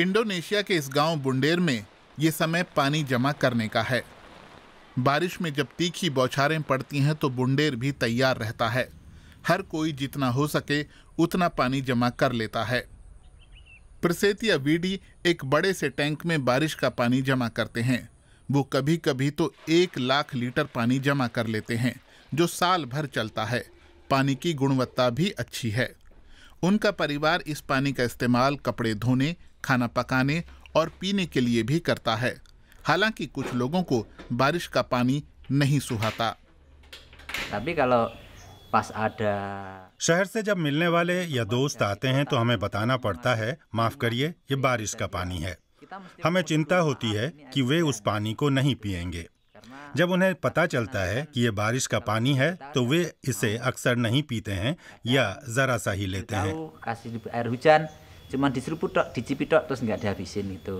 Indonesia के इस गांव बुंडेर में ये समय पानी जमा करने का है बारिश में जब तीखी बौछारें पड़ती हैं तो बुंडेर भी तैयार रहता है हर कोई जितना हो सके उतना पानी जमा कर लेता है प्रसेतिया वीडी एक बड़े से टैंक में बारिश का पानी जमा करते हैं वो कभी कभी तो एक लाख लीटर पानी जमा कर लेते हैं जो साल भर चलता है पानी की गुणवत्ता भी अच्छी है उनका परिवार इस पानी का इस्तेमाल कपड़े धोने खाना पकाने और पीने के लिए भी करता है हालांकि कुछ लोगों को बारिश का पानी नहीं सुहाता शहर से जब मिलने वाले या दोस्त आते हैं तो हमें बताना पड़ता है माफ करिए ये बारिश का पानी है हमें चिंता होती है कि वे उस पानी को नहीं पिएंगे जब उन्हें पता चलता है कि ये बारिश का पानी है तो वे इसे अक्सर नहीं पीते हैं या जरा सा ही लेते हैं cuman diseruput tok, dicipit tok terus nggak dihabisin itu.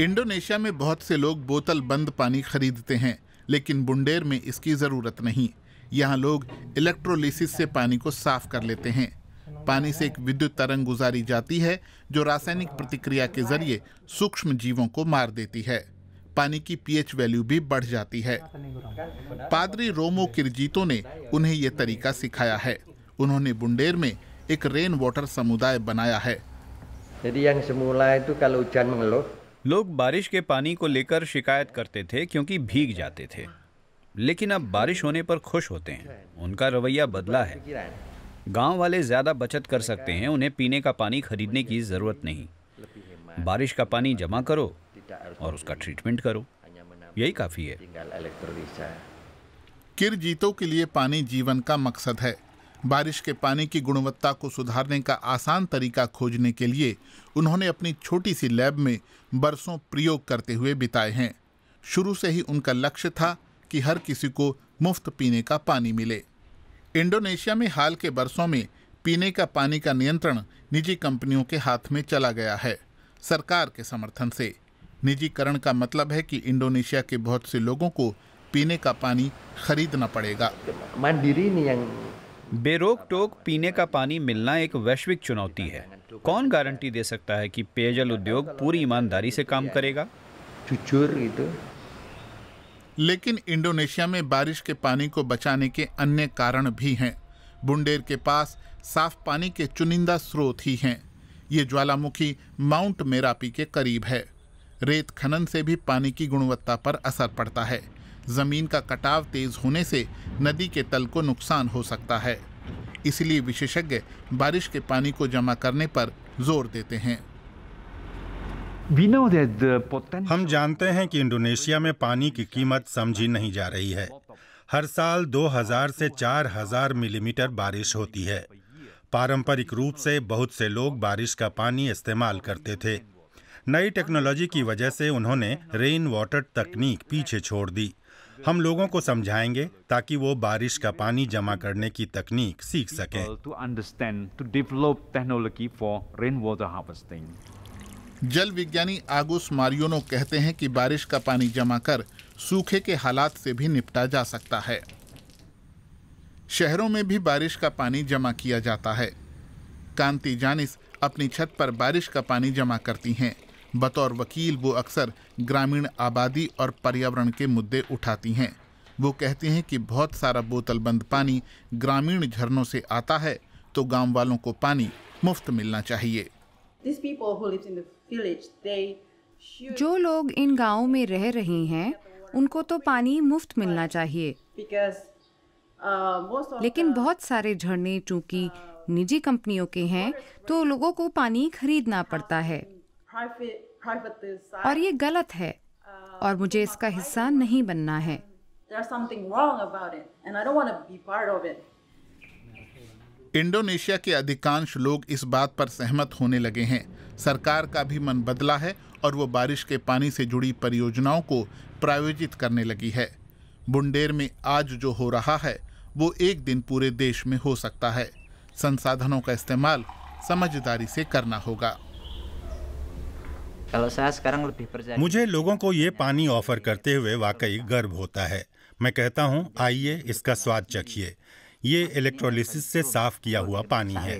Indonesia में बहुत से लोग बोतल बंद पानी खरीदते हैं लेकिन बुंडेर में इसकी ज़रूरत नहीं यहाँ लोग इलेक्ट्रोलिसिस से पानी को साफ कर लेते हैं पानी से एक विद्युत तरंग गुजारी जाती है जो रासायनिक प्रतिक्रिया के जरिए सूक्ष्म जीवों को मार देती है पानी की पीएच वैल्यू भी बढ़ जाती है पादरी रोमो किरजीतो ने उन्हें यह तरीका सिखाया है उन्होंने बुंडेर में एक रेन वाटर समुदाय बनाया है लोग बारिश के पानी को लेकर शिकायत करते थे क्योंकि भीग जाते थे लेकिन अब बारिश होने पर खुश होते हैं उनका रवैया बदला है गांव वाले ज़्यादा बचत कर सकते हैं उन्हें पीने का पानी खरीदने की ज़रूरत नहीं बारिश का पानी जमा करो और उसका ट्रीटमेंट करो यही काफ़ी है किर जीतों के लिए पानी जीवन का मकसद है बारिश के पानी की गुणवत्ता को सुधारने का आसान तरीका खोजने के लिए उन्होंने अपनी छोटी सी लैब में बरसों प्रयोग करते हुए बिताए हैं शुरू से ही उनका लक्ष्य था कि हर किसी को मुफ्त पीने का पानी मिले इंडोनेशिया में हाल के बरसों में पीने का पानी का नियंत्रण निजी कंपनियों के हाथ में चला गया है सरकार के समर्थन से निजीकरण का मतलब है कि इंडोनेशिया के बहुत से लोगों को पीने का पानी खरीदना पड़ेगा बेरोक टोक पीने का पानी मिलना एक वैश्विक चुनौती है कौन गारंटी दे सकता है कि पेयजल उद्योग पूरी ईमानदारी से काम करेगा लेकिन इंडोनेशिया में बारिश के पानी को बचाने के अन्य कारण भी हैं बुंडेर के पास साफ पानी के चुनिंदा स्रोत ही हैं ये ज्वालामुखी माउंट मेरापी के करीब है रेत खनन से भी पानी की गुणवत्ता पर असर पड़ता है ज़मीन का कटाव तेज होने से नदी के तल को नुकसान हो सकता है इसलिए विशेषज्ञ बारिश के पानी को जमा करने पर जोर देते हैं हम जानते हैं कि इंडोनेशिया में पानी की कीमत समझी नहीं जा रही है हर साल 2000 से 4000 मिलीमीटर बारिश होती है पारंपरिक रूप से बहुत से लोग बारिश का पानी इस्तेमाल करते थे नई टेक्नोलॉजी की वजह से उन्होंने रेन वाटर तकनीक पीछे छोड़ दी हम लोगों को समझाएंगे ताकि वो बारिश का पानी जमा करने की तकनीक सीख सकें जल विज्ञानी आगोस मारियोनो कहते हैं कि बारिश का पानी जमा कर सूखे के हालात से भी निपटा जा सकता है शहरों में भी बारिश का पानी जमा किया जाता है कांति जानिस अपनी छत पर बारिश का पानी जमा करती हैं बतौर वकील वो अक्सर ग्रामीण आबादी और पर्यावरण के मुद्दे उठाती हैं वो कहती हैं कि बहुत सारा बोतलबंद पानी ग्रामीण झरनों से आता है तो गांव वालों को पानी मुफ्त मिलना चाहिए जो लोग इन गाँव में रह रहे हैं उनको तो पानी मुफ्त मिलना चाहिए uh, लेकिन बहुत सारे झरने चूंकि निजी कंपनियों के हैं तो लोगों को पानी खरीदना पड़ता है और ये गलत है और मुझे इसका हिस्सा नहीं बनना है इंडोनेशिया के अधिकांश लोग इस बात पर सहमत होने लगे हैं सरकार का भी मन बदला है और वो बारिश के पानी से जुड़ी परियोजनाओं को प्रायोजित करने लगी है बुंडेर में आज जो हो रहा है वो एक दिन पूरे देश में हो सकता है संसाधनों का इस्तेमाल समझदारी से करना होगा मुझे लोगों को ये पानी ऑफर करते हुए वाकई गर्व होता है मैं कहता हूँ आइए इसका स्वाद चखिए ये इलेक्ट्रोलिसिस से साफ किया हुआ पानी है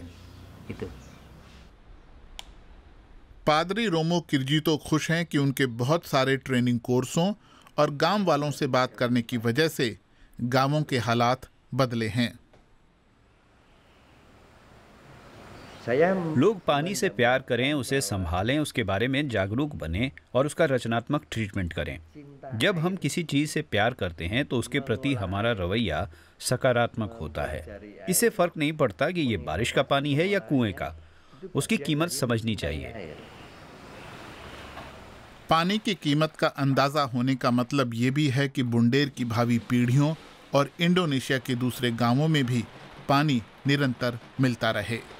पादरी रोमो किरजी तो खुश हैं कि उनके बहुत सारे ट्रेनिंग कोर्सों और गांव वालों से बात करने की वजह से गांवों के हालात बदले हैं लोग पानी से प्यार करें उसे संभालें उसके बारे में जागरूक बने और उसका रचनात्मक ट्रीटमेंट करें जब हम किसी चीज़ से प्यार करते हैं तो उसके प्रति हमारा रवैया सकारात्मक होता है इसे फर्क नहीं पड़ता कि ये बारिश का पानी है या कुएं का उसकी कीमत समझनी चाहिए पानी की कीमत का अंदाज़ा होने का मतलब ये भी है कि बुंडेर की भावी पीढ़ियों और इंडोनेशिया के दूसरे गांवों में भी पानी निरंतर मिलता रहे